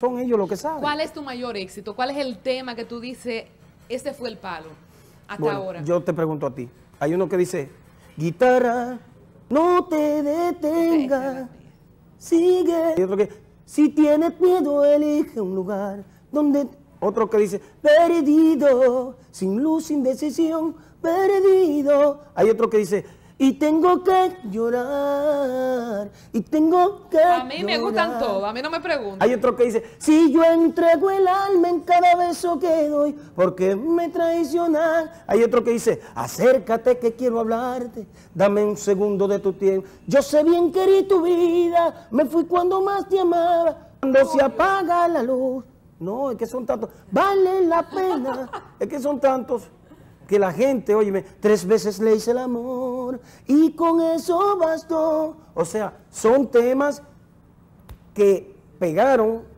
son ellos los que saben. ¿Cuál es tu mayor éxito? ¿Cuál es el tema que tú dices, este fue el palo hasta ahora? Yo te pregunto a ti. Hay uno que dice, guitarra, no te detenga, sigue. Y otro que, si tienes miedo, elige un lugar donde... Otro que dice, perdido, sin luz, sin decisión, perdido. Hay otro que dice, y tengo que llorar. Y tengo que. A mí me gustan todos, a mí no me preguntan. Hay otro que dice: Si yo entrego el alma en cada beso que doy, ¿Por qué me traicionas? Hay otro que dice: Acércate que quiero hablarte. Dame un segundo de tu tiempo. Yo sé bien que tu vida. Me fui cuando más te amaba. Cuando se apaga la luz. No, es que son tantos. Vale la pena. es que son tantos que la gente, óyeme, tres veces le hice el amor y con eso bastó. O sea, son temas que pegaron